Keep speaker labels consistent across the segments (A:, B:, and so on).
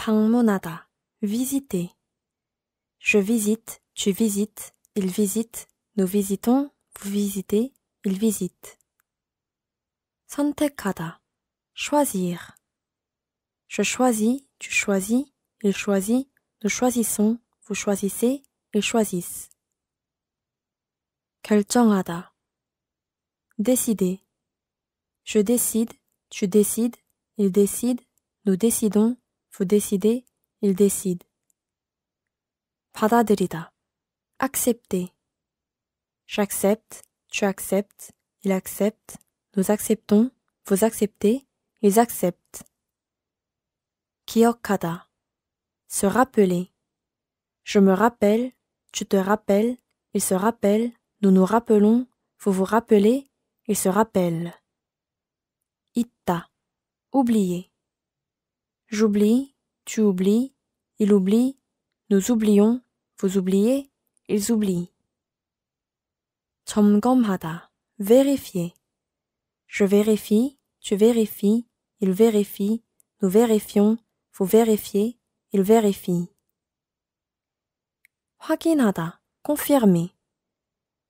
A: 방문하다, visiter. Je visite, tu visites, il visite, nous visitons, vous visitez, il visite. Santekada choisir. Je choisis, tu choisis, il choisit, nous choisissons, vous choisissez, ils choisissent. 결정하다, décider. Je décide, tu décides, il décide, nous décidons, vous décidez, il décide. Accepter. J'accepte, tu acceptes, il accepte, nous acceptons, vous acceptez, ils acceptent. 기억하다. Se rappeler. Je me rappelle, tu te rappelles, il se rappelle, nous nous rappelons, vous vous rappelez, ils se rappellent. Itta. Oublier. J'oublie, tu oublies, il oublie, nous oublions, vous oubliez, ils oublient. vérifier. Je vérifie, tu vérifies, il vérifie, nous vérifions, vous vérifiez, il vérifie. confirmer.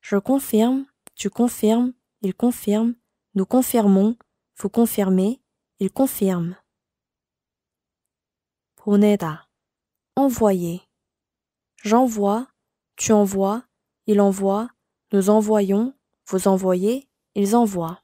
A: Je confirme, tu confirmes, il confirme, nous confirmons, vous confirmez, il confirme. 보내다, envoyer. J'envoie, tu envoies, il envoie, nous envoyons, vous envoyez, ils envoient.